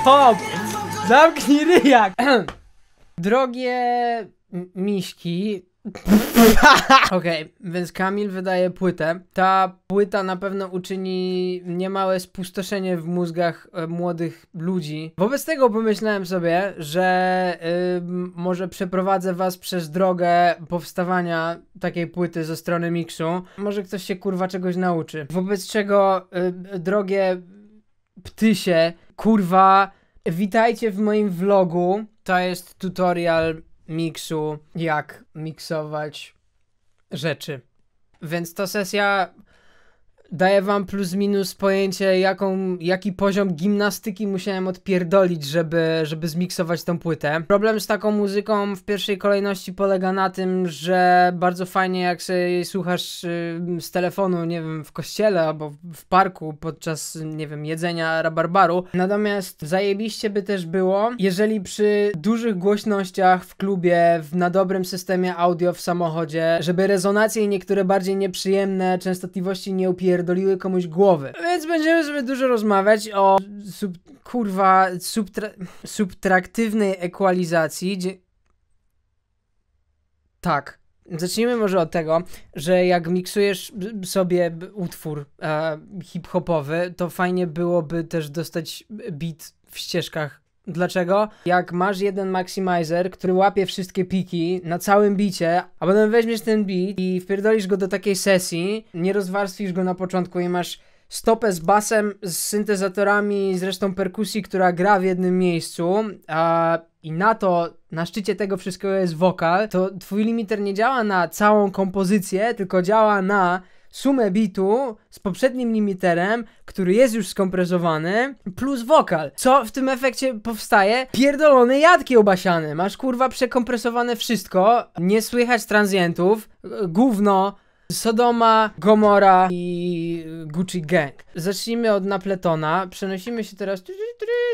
Stop! Zamknij ryjak! Drogie miśki. Okej, okay, więc Kamil wydaje płytę. Ta płyta na pewno uczyni niemałe spustoszenie w mózgach e, młodych ludzi. Wobec tego pomyślałem sobie, że y, może przeprowadzę was przez drogę powstawania takiej płyty ze strony Mixu. Może ktoś się kurwa czegoś nauczy. Wobec czego, y, drogie ptysie, Kurwa, witajcie w moim vlogu. To jest tutorial miksu, jak miksować rzeczy. Więc ta sesja daje wam plus minus pojęcie, jaką, jaki poziom gimnastyki musiałem odpierdolić, żeby, żeby zmiksować tą płytę. Problem z taką muzyką w pierwszej kolejności polega na tym, że bardzo fajnie jak sobie słuchasz y, z telefonu, nie wiem, w kościele albo w parku podczas, nie wiem, jedzenia rabarbaru. Natomiast zajebiście by też było, jeżeli przy dużych głośnościach w klubie, w, na dobrym systemie audio w samochodzie, żeby rezonacje niektóre bardziej nieprzyjemne częstotliwości nie upierdolić, doliły komuś głowy. Więc będziemy sobie dużo rozmawiać o sub, kurwa subtra, subtraktywnej ekwalizacji, gdzie... Tak. Zacznijmy może od tego, że jak miksujesz sobie utwór e, hip-hopowy, to fajnie byłoby też dostać beat w ścieżkach Dlaczego? Jak masz jeden maximizer, który łapie wszystkie piki na całym bicie, a potem weźmiesz ten bit i wpierdolisz go do takiej sesji, nie rozwarstwisz go na początku i masz stopę z basem, z syntezatorami, z resztą perkusji, która gra w jednym miejscu, a i na to, na szczycie tego wszystkiego jest wokal, to twój limiter nie działa na całą kompozycję, tylko działa na sumę bitu z poprzednim limiterem, który jest już skompresowany, plus wokal. Co w tym efekcie powstaje? Pierdolone jadki obasiane. Masz kurwa przekompresowane wszystko, nie słychać transientów, gówno, Sodoma, Gomora i Gucci Gang. Zacznijmy od Napletona. Przenosimy się teraz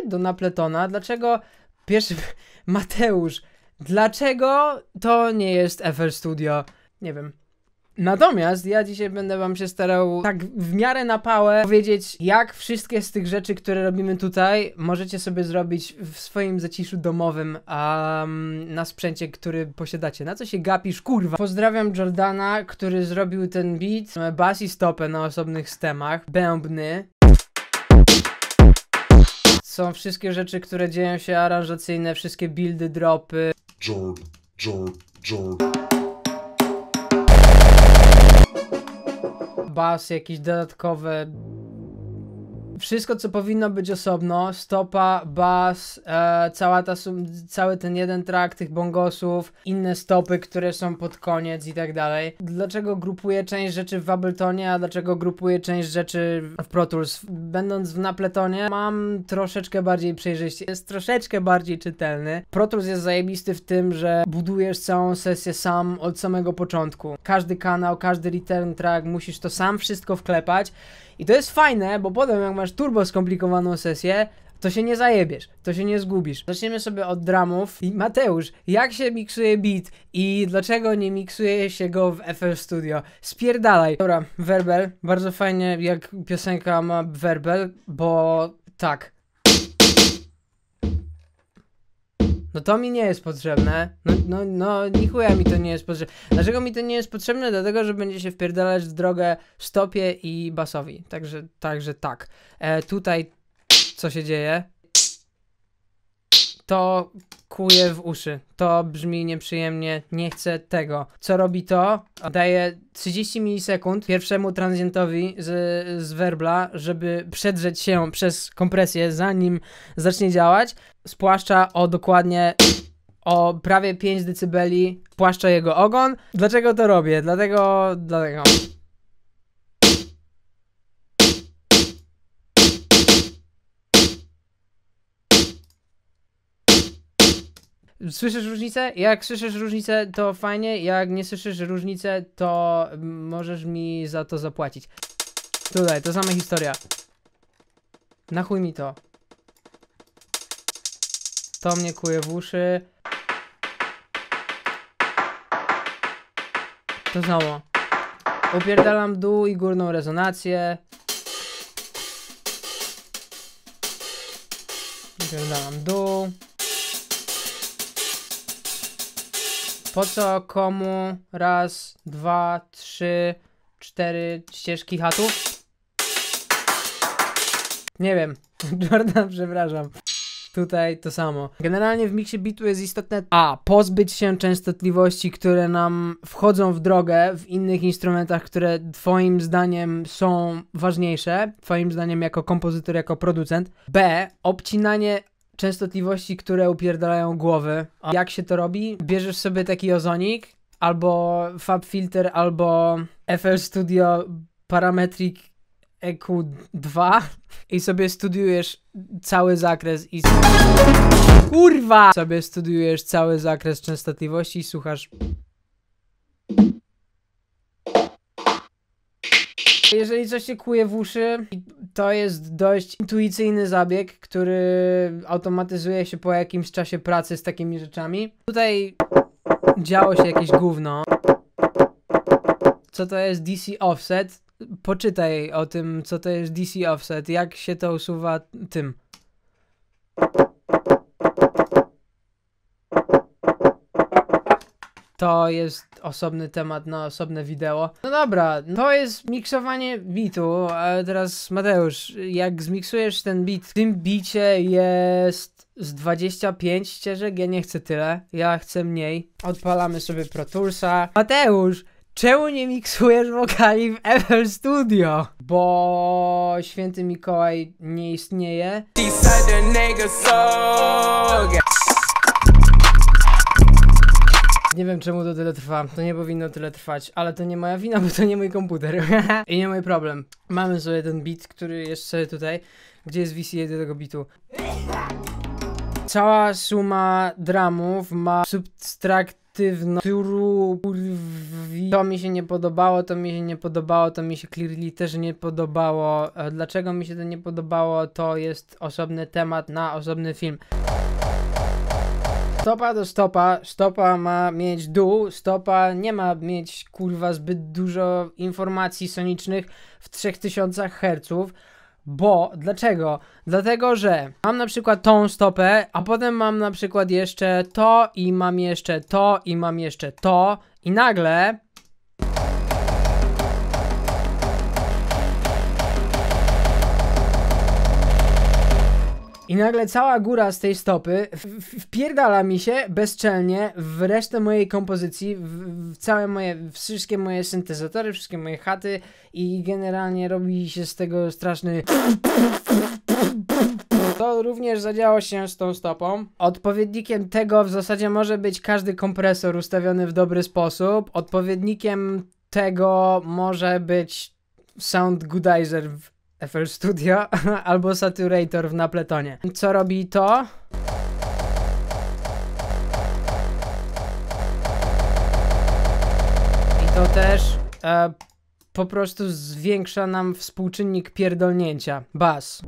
do Napletona. Dlaczego pierwszy Mateusz, dlaczego to nie jest FL Studio? Nie wiem. Natomiast ja dzisiaj będę wam się starał tak w miarę na pałę powiedzieć, jak wszystkie z tych rzeczy, które robimy tutaj, możecie sobie zrobić w swoim zaciszu domowym um, na sprzęcie, który posiadacie. Na co się gapisz, kurwa? Pozdrawiam Jordana, który zrobił ten beat, bas i stopę na osobnych stemach, bębny, są wszystkie rzeczy, które dzieją się aranżacyjne, wszystkie buildy, dropy. Jordan, Jordan, Jordan. bas, jakieś dodatkowe wszystko, co powinno być osobno, stopa, bas, e, cała ta cały ten jeden track tych bongosów, inne stopy, które są pod koniec i tak dalej. Dlaczego grupuję część rzeczy w Abletonie, a dlaczego grupuję część rzeczy w Pro Tools? Będąc w Napletonie, mam troszeczkę bardziej przejrzyście, jest troszeczkę bardziej czytelny. Pro Tools jest zajebisty w tym, że budujesz całą sesję sam od samego początku. Każdy kanał, każdy return track, musisz to sam wszystko wklepać i to jest fajne, bo potem jak masz turbo skomplikowaną sesję, to się nie zajebiesz, to się nie zgubisz. Zaczniemy sobie od dramów. I Mateusz, jak się miksuje beat i dlaczego nie miksuje się go w FL Studio? Spierdalaj. Dobra, werbel. Bardzo fajnie, jak piosenka ma werbel, bo tak. No to mi nie jest potrzebne. No, no, no nichuja mi to nie jest potrzebne. Dlaczego mi to nie jest potrzebne? Dlatego, że będzie się wpierdalać w drogę stopie i basowi. Także, także tak. E, tutaj co się dzieje? to kuje w uszy. To brzmi nieprzyjemnie, nie chcę tego. Co robi to? Daje 30 milisekund pierwszemu transientowi z, z werbla, żeby przedrzeć się przez kompresję, zanim zacznie działać. Spłaszcza o dokładnie o prawie 5 dB, spłaszcza jego ogon. Dlaczego to robię? Dlatego, dlatego. Słyszysz różnicę? Jak słyszysz różnicę, to fajnie. Jak nie słyszysz różnicę, to możesz mi za to zapłacić. Tutaj, to sama historia. Na chuj mi to. To mnie kuje w uszy. To samo. Upierdalam dół i górną rezonację. Upierdalam dół. Po co komu? Raz, dwa, trzy, cztery ścieżki hatów? Nie wiem. Jordan, przepraszam. Tutaj to samo. Generalnie w miksie bitu jest istotne A. Pozbyć się częstotliwości, które nam wchodzą w drogę w innych instrumentach, które twoim zdaniem są ważniejsze, twoim zdaniem jako kompozytor, jako producent. B. Obcinanie częstotliwości, które upierdalają głowy. A jak się to robi? Bierzesz sobie taki ozonik, albo FabFilter, albo FL Studio Parametric EQ2 i sobie studiujesz cały zakres i... Kurwa! Sobie studiujesz cały zakres częstotliwości i słuchasz... Jeżeli coś się kuje w uszy, to jest dość intuicyjny zabieg, który automatyzuje się po jakimś czasie pracy z takimi rzeczami. Tutaj działo się jakieś gówno. Co to jest DC Offset? Poczytaj o tym, co to jest DC Offset, jak się to usuwa tym. to jest osobny temat na osobne wideo. No dobra, to jest miksowanie bitu, a teraz Mateusz, jak zmiksujesz ten bit, w tym bicie jest z 25 ścieżek, ja nie chcę tyle, ja chcę mniej. Odpalamy sobie Pro Toolsa. Mateusz, Czemu nie miksujesz wokali w FL Studio? Bo święty Mikołaj nie istnieje. Nie wiem czemu to tyle trwa. To nie powinno tyle trwać, ale to nie moja wina, bo to nie mój komputer. I nie mój problem. Mamy sobie ten bit, który jeszcze tutaj. Gdzie jest VCA do tego bitu? Cała suma dramów ma subtraktywną. aktywno, to mi się nie podobało, to mi się nie podobało, to mi się clearly też nie podobało. E, dlaczego mi się to nie podobało, to jest osobny temat na osobny film. Stopa do stopa, stopa ma mieć dół, stopa nie ma mieć kurwa zbyt dużo informacji sonicznych w 3000 Hz. Bo dlaczego? Dlatego, że mam na przykład tą stopę, a potem mam na przykład jeszcze to i mam jeszcze to i mam jeszcze to i nagle I nagle cała góra z tej stopy wpierdala mi się bezczelnie w resztę mojej kompozycji, w, całe moje, wszystkie moje syntezatory, wszystkie moje chaty i generalnie robi się z tego straszny... To również zadziało się z tą stopą. Odpowiednikiem tego w zasadzie może być każdy kompresor ustawiony w dobry sposób. Odpowiednikiem tego może być sound goodizer w FL Studio albo Saturator w Napletonie. Co robi to? I to też e, po prostu zwiększa nam współczynnik pierdolnięcia, bas.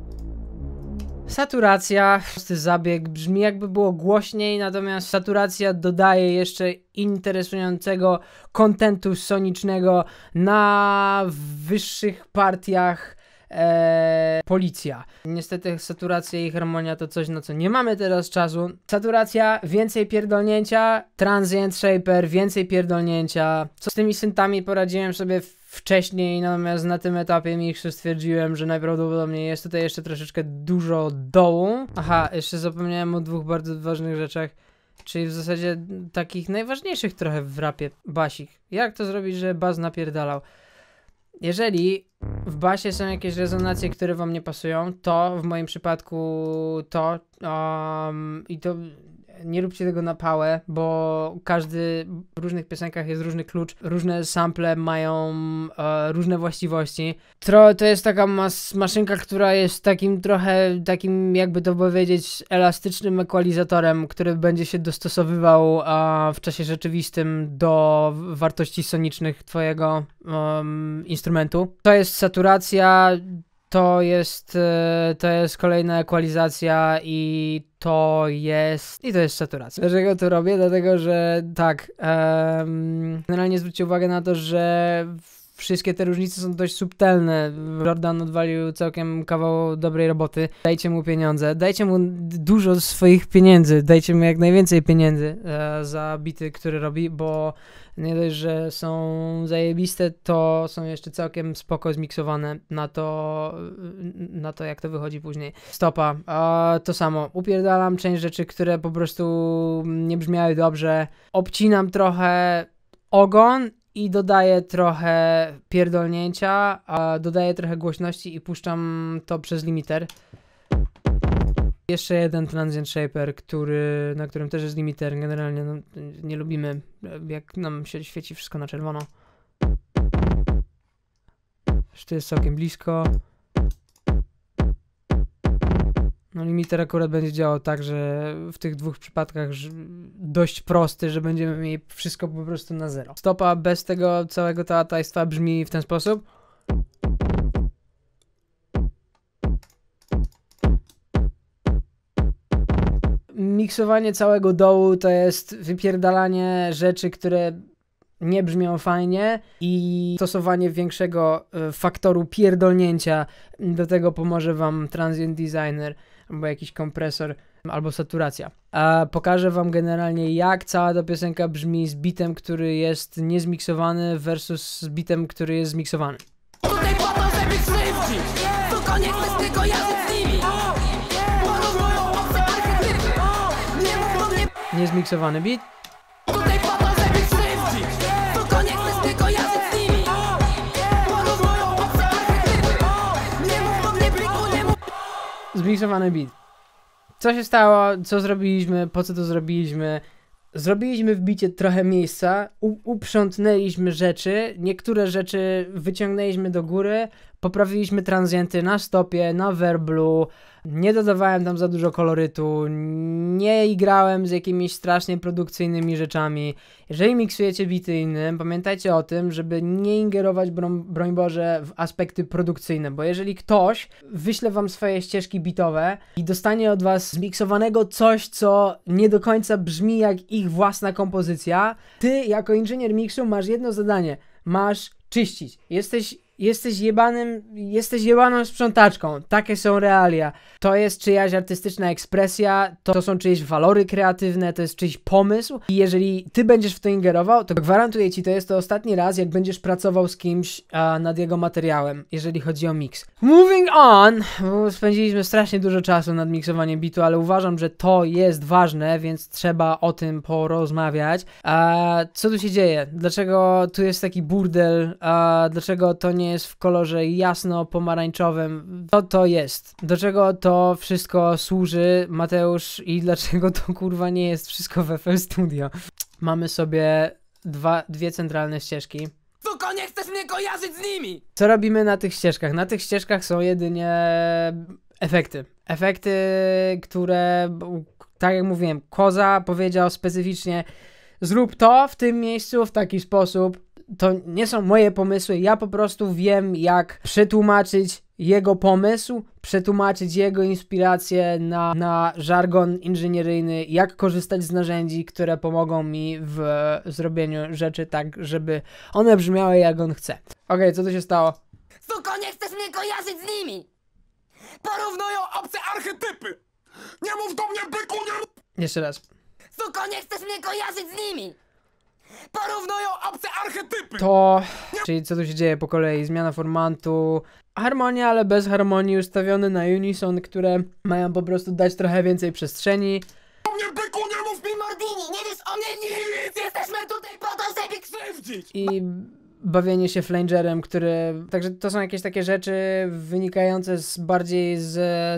Saturacja, prosty zabieg, brzmi jakby było głośniej, natomiast saturacja dodaje jeszcze interesującego kontentu sonicznego na wyższych partiach e, policja. Niestety saturacja i harmonia to coś, na co nie mamy teraz czasu. Saturacja, więcej pierdolnięcia, transient shaper, więcej pierdolnięcia. Co z tymi syntami poradziłem sobie wcześniej, natomiast na tym etapie mniejszy stwierdziłem, że najprawdopodobniej jest tutaj jeszcze troszeczkę dużo dołu. Aha, jeszcze zapomniałem o dwóch bardzo ważnych rzeczach. Czyli w zasadzie takich najważniejszych trochę w rapie, basik. Jak to zrobić, że baz napierdalał? jeżeli w basie są jakieś rezonacje, które wam nie pasują, to w moim przypadku to um, i to nie róbcie tego na pałę, bo każdy w różnych piosenkach jest różny klucz, różne sample mają e, różne właściwości. Tro, to jest taka mas, maszynka, która jest takim trochę, takim jakby to powiedzieć, elastycznym ekwalizatorem, który będzie się dostosowywał e, w czasie rzeczywistym do wartości sonicznych twojego e, instrumentu. To jest saturacja, to jest, e, to jest kolejna ekwalizacja i to jest, i to jest saturacja. Dlaczego to robię? Dlatego, że tak, um, generalnie zwróćcie uwagę na to, że wszystkie te różnice są dość subtelne. Jordan odwalił całkiem kawał dobrej roboty. Dajcie mu pieniądze, dajcie mu dużo swoich pieniędzy, dajcie mu jak najwięcej pieniędzy e, za bity, które robi, bo nie dość, że są zajebiste, to są jeszcze całkiem spoko zmiksowane na to, e, na to jak to wychodzi później. Stopa, e, to samo. Upierdalam część rzeczy, które po prostu nie brzmiały dobrze. Obcinam trochę ogon i dodaję trochę pierdolnięcia, a dodaję trochę głośności i puszczam to przez limiter. Jeszcze jeden transient shaper, który, na którym też jest limiter. Generalnie no, nie lubimy, jak nam się świeci wszystko na czerwono. Już to jest całkiem blisko. No limiter akurat będzie działał tak, że w tych dwóch przypadkach dość prosty, że będziemy mieli wszystko po prostu na zero. Stopa bez tego całego teatajstwa brzmi w ten sposób. Miksowanie całego dołu to jest wypierdalanie rzeczy, które nie brzmią fajnie i stosowanie większego e, faktoru pierdolnięcia do tego pomoże Wam transient designer albo jakiś kompresor, albo saturacja. A pokażę wam generalnie jak cała ta piosenka brzmi z bitem, który jest niezmiksowany versus z bitem, który jest zmiksowany. Tutaj po to, żeby koniec bez tego Niezmiksowany bit. Tutaj po to, Zmniejszowany beat. Co się stało, co zrobiliśmy, po co to zrobiliśmy. Zrobiliśmy w bicie trochę miejsca, uprzątnęliśmy rzeczy, niektóre rzeczy wyciągnęliśmy do góry, poprawiliśmy transienty na stopie, na werblu, nie dodawałem tam za dużo kolorytu, nie grałem z jakimiś strasznie produkcyjnymi rzeczami. Jeżeli miksujecie bity innym, pamiętajcie o tym, żeby nie ingerować, broń, broń Boże, w aspekty produkcyjne, bo jeżeli ktoś wyśle wam swoje ścieżki bitowe i dostanie od was zmiksowanego coś, co nie do końca brzmi jak ich własna kompozycja, ty jako inżynier miksu masz jedno zadanie, masz czyścić. Jesteś Jesteś jebanym, jesteś jebaną sprzątaczką. Takie są realia. To jest czyjaś artystyczna ekspresja, to, to są czyjeś walory kreatywne, to jest czyjś pomysł. I jeżeli ty będziesz w to ingerował, to gwarantuję ci, to jest to ostatni raz, jak będziesz pracował z kimś a, nad jego materiałem, jeżeli chodzi o miks. Moving on, bo spędziliśmy strasznie dużo czasu nad miksowaniem bitu, ale uważam, że to jest ważne, więc trzeba o tym porozmawiać. A, co tu się dzieje? Dlaczego tu jest taki burdel? A, dlaczego to nie jest w kolorze jasno-pomarańczowym. Co to jest? Do czego to wszystko służy, Mateusz, i dlaczego to kurwa nie jest wszystko w FL Studio? Mamy sobie dwa, dwie centralne ścieżki. Suko, nie chcesz mnie kojarzyć z nimi! Co robimy na tych ścieżkach? Na tych ścieżkach są jedynie efekty. Efekty, które, tak jak mówiłem, Koza powiedział specyficznie, zrób to w tym miejscu w taki sposób, to nie są moje pomysły, ja po prostu wiem, jak przetłumaczyć jego pomysł, przetłumaczyć jego inspirację na, na żargon inżynieryjny, jak korzystać z narzędzi, które pomogą mi w zrobieniu rzeczy tak, żeby one brzmiały jak on chce. Okej, okay, co tu się stało? Suko, nie chcesz mnie kojarzyć z nimi! Porównują obce archetypy! Nie mów do mnie, byku, nie... Jeszcze raz. Suko, nie chcesz mnie kojarzyć z nimi! Porównują obce archetypy! To... Czyli co tu się dzieje po kolei? Zmiana formatu, harmonia, ale bez harmonii ustawione na unison, które mają po prostu dać trochę więcej przestrzeni. O mnie byku, nie mów mi Nie wiesz o mnie nic! Jesteśmy tutaj po to, żeby krzywdzić! I bawienie się flangerem, który... Także to są jakieś takie rzeczy wynikające z bardziej z,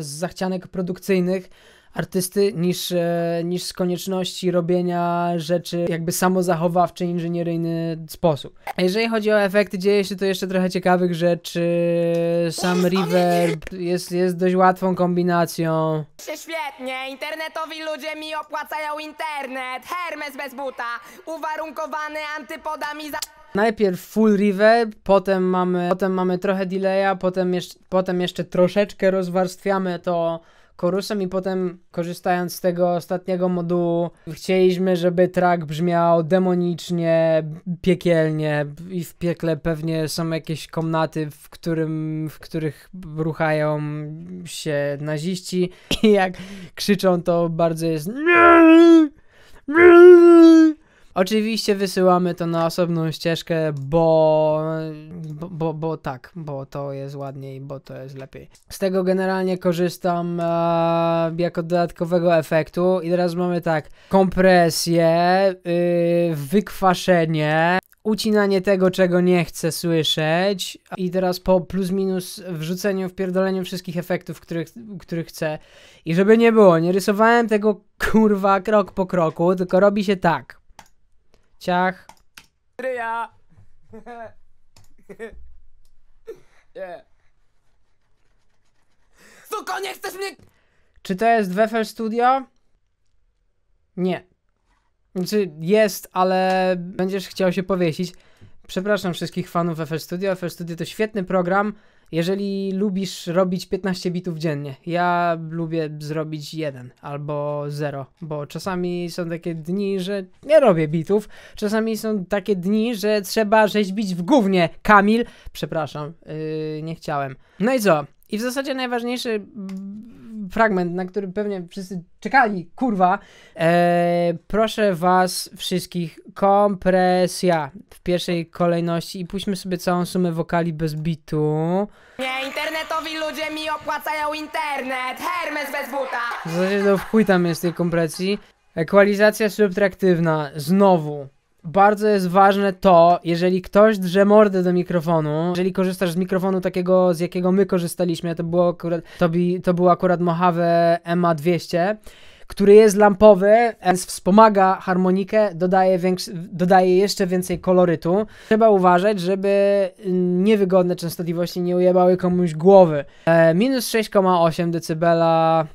z zachcianek produkcyjnych, artysty niż, e, niż z konieczności robienia rzeczy jakby samozachowawczy, inżynieryjny sposób. A jeżeli chodzi o efekty, dzieje się to jeszcze trochę ciekawych rzeczy. Sam reverb jest, jest dość łatwą kombinacją. świetnie, internetowi ludzie mi opłacają internet. Hermes bez buta, uwarunkowany antypodami za... Najpierw full reverb, potem mamy, potem mamy trochę delaya, potem, jeszcze, potem jeszcze troszeczkę rozwarstwiamy to chorusem i potem korzystając z tego ostatniego modułu chcieliśmy, żeby track brzmiał demonicznie, piekielnie i w piekle pewnie są jakieś komnaty, w, którym, w których ruchają się naziści i jak krzyczą to bardzo jest Oczywiście wysyłamy to na osobną ścieżkę, bo, bo, bo, bo, tak, bo to jest ładniej, bo to jest lepiej. Z tego generalnie korzystam e, jako dodatkowego efektu i teraz mamy tak, kompresję, y, wykwaszenie, ucinanie tego, czego nie chcę słyszeć i teraz po plus minus wrzuceniu, wpierdoleniu wszystkich efektów, których, których chcę i żeby nie było, nie rysowałem tego kurwa krok po kroku, tylko robi się tak. Ciach. Ryja! Nie. Suko, nie chcesz mnie... Czy to jest Wefel Studio? Nie. Znaczy jest, ale będziesz chciał się powiesić. Przepraszam wszystkich fanów FL Studio. FL Studio to świetny program. Jeżeli lubisz robić 15 bitów dziennie, ja lubię zrobić jeden albo zero, bo czasami są takie dni, że nie robię bitów, czasami są takie dni, że trzeba rzeźbić w głównie. Kamil, przepraszam, yy, nie chciałem. No i co? I w zasadzie najważniejszy fragment, na który pewnie wszyscy czekali, kurwa. Eee, proszę was wszystkich, kompresja w pierwszej kolejności i puśćmy sobie całą sumę wokali bez bitu. Nie, internetowi ludzie mi opłacają internet, Hermes bez buta. W zasadzie to w chuj tam jest tej kompresji. Ekwalizacja subtraktywna, znowu bardzo jest ważne to, jeżeli ktoś drze mordę do mikrofonu, jeżeli korzystasz z mikrofonu takiego, z jakiego my korzystaliśmy, to było akurat, to, bi, to był akurat Mojave MA200, który jest lampowy, więc wspomaga harmonikę, dodaje, dodaje jeszcze więcej kolorytu. Trzeba uważać, żeby niewygodne częstotliwości nie ujebały komuś głowy. E, minus 6,8 dB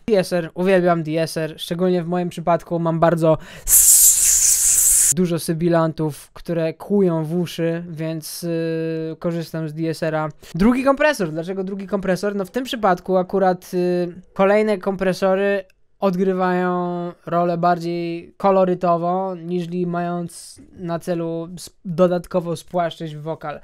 DSR, uwielbiam DSR, szczególnie w moim przypadku mam bardzo dużo sybilantów, które kłują w uszy, więc yy, korzystam z DSR-a. Drugi kompresor. Dlaczego drugi kompresor? No w tym przypadku akurat yy, kolejne kompresory odgrywają rolę bardziej kolorytową, niż mając na celu dodatkowo spłaszczyć wokal.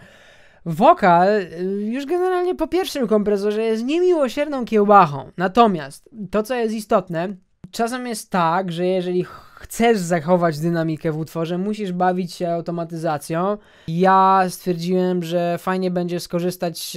Wokal y, już generalnie po pierwszym kompresorze jest niemiłosierną kiełbachą. Natomiast to, co jest istotne, czasem jest tak, że jeżeli chcesz zachować dynamikę w utworze, musisz bawić się automatyzacją. Ja stwierdziłem, że fajnie będzie skorzystać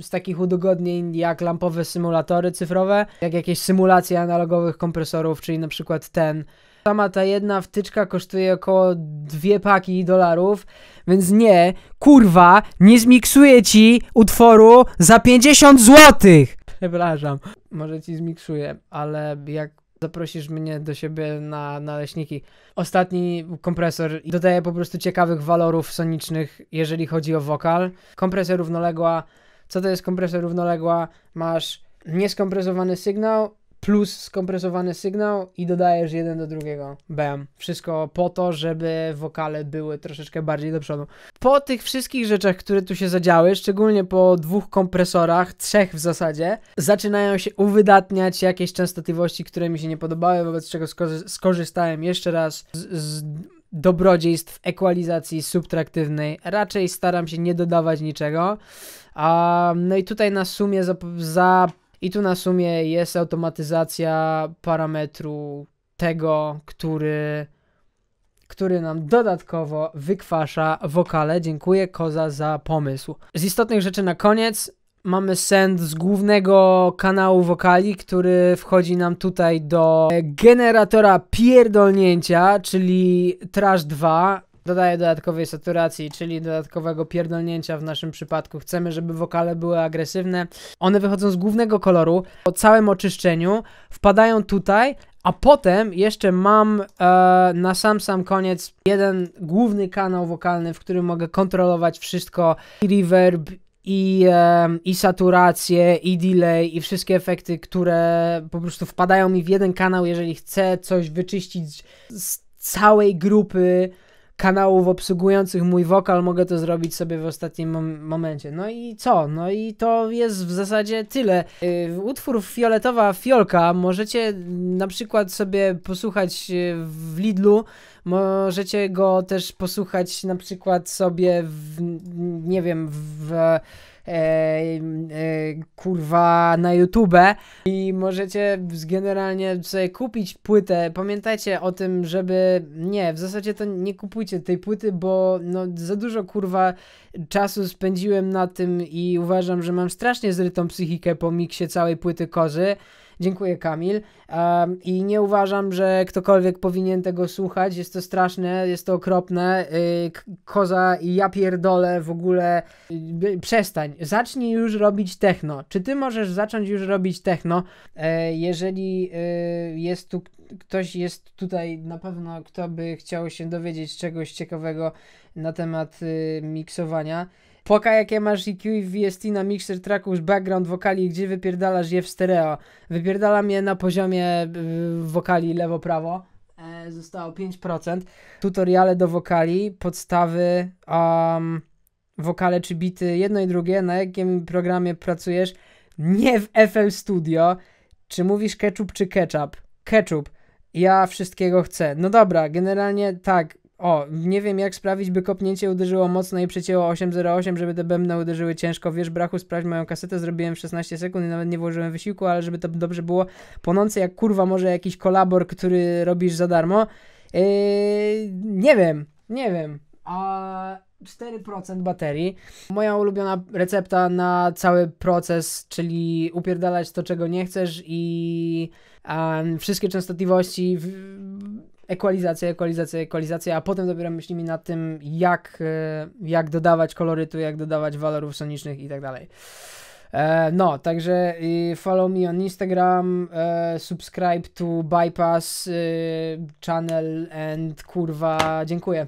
z takich udogodnień jak lampowe symulatory cyfrowe, jak jakieś symulacje analogowych kompresorów, czyli na przykład ten. Sama ta jedna wtyczka kosztuje około dwie paki dolarów, więc nie, kurwa, nie zmiksuję ci utworu za 50 złotych! Przepraszam, może ci zmiksuję, ale jak zaprosisz mnie do siebie na naleśniki. Ostatni kompresor dodaje po prostu ciekawych walorów sonicznych, jeżeli chodzi o wokal. Kompresor równoległa. Co to jest kompresor równoległa? Masz nieskompresowany sygnał plus skompresowany sygnał i dodajesz jeden do drugiego. Bam. Wszystko po to, żeby wokale były troszeczkę bardziej do przodu. Po tych wszystkich rzeczach, które tu się zadziały, szczególnie po dwóch kompresorach, trzech w zasadzie, zaczynają się uwydatniać jakieś częstotliwości, które mi się nie podobały, wobec czego skorzystałem jeszcze raz z, z dobrodziejstw ekwalizacji subtraktywnej. Raczej staram się nie dodawać niczego. Um, no i tutaj na sumie za i tu na sumie jest automatyzacja parametru tego, który, który nam dodatkowo wykwasza wokale. Dziękuję Koza za pomysł. Z istotnych rzeczy na koniec mamy send z głównego kanału wokali, który wchodzi nam tutaj do generatora pierdolnięcia, czyli trash 2 dodaje dodatkowej saturacji, czyli dodatkowego pierdolnięcia w naszym przypadku. Chcemy, żeby wokale były agresywne. One wychodzą z głównego koloru, po całym oczyszczeniu, wpadają tutaj, a potem jeszcze mam e, na sam sam koniec jeden główny kanał wokalny, w którym mogę kontrolować wszystko, i reverb, i, e, i saturację, i delay, i wszystkie efekty, które po prostu wpadają mi w jeden kanał, jeżeli chcę coś wyczyścić z całej grupy kanałów obsługujących mój wokal mogę to zrobić sobie w ostatnim mom momencie. No i co? No i to jest w zasadzie tyle. Yy, utwór Fioletowa Fiolka możecie mm, na przykład sobie posłuchać y, w Lidlu Możecie go też posłuchać na przykład sobie w, nie wiem, w e, e, kurwa na YouTube i możecie generalnie sobie kupić płytę. Pamiętajcie o tym, żeby nie, w zasadzie to nie kupujcie tej płyty, bo no, za dużo kurwa czasu spędziłem na tym i uważam, że mam strasznie zrytą psychikę po miksie całej płyty kozy. Dziękuję, Kamil. Um, I nie uważam, że ktokolwiek powinien tego słuchać. Jest to straszne, jest to okropne. Y, koza i ja pierdolę w ogóle. Y, y, przestań. Zacznij już robić techno. Czy ty możesz zacząć już robić techno? E, jeżeli jest tu ktoś jest tutaj na pewno, kto by chciał się dowiedzieć czegoś ciekawego na temat miksowania. Płaka jakie masz EQ i VST na mixer tracków, background wokali, gdzie wypierdalasz je w stereo. Wypierdalam je na poziomie yy, wokali lewo-prawo. E, zostało 5%. Tutoriale do wokali, podstawy, um, wokale czy bity, jedno i drugie, na jakim programie pracujesz. Nie w FL Studio. Czy mówisz ketchup czy ketchup? Ketchup. Ja wszystkiego chcę. No dobra, generalnie tak, o, nie wiem jak sprawić, by kopnięcie uderzyło mocno i przecięło 8.08, żeby te bębna uderzyły ciężko. Wiesz, brachu, sprawdź moją kasetę, zrobiłem w 16 sekund i nawet nie włożyłem wysiłku, ale żeby to dobrze było. Ponące jak kurwa może jakiś kolabor, który robisz za darmo. Yy, nie wiem, nie wiem. A 4% baterii. Moja ulubiona recepta na cały proces, czyli upierdalać to, czego nie chcesz i um, wszystkie częstotliwości. W, Ekwalizacja, ekwalizacja, ekwalizacja, a potem dopiero myślimy nad tym, jak, e, jak dodawać kolorytu, jak dodawać walorów sonicznych i tak dalej. E, no, także y, follow me on Instagram, e, subscribe to Bypass y, channel and kurwa, dziękuję.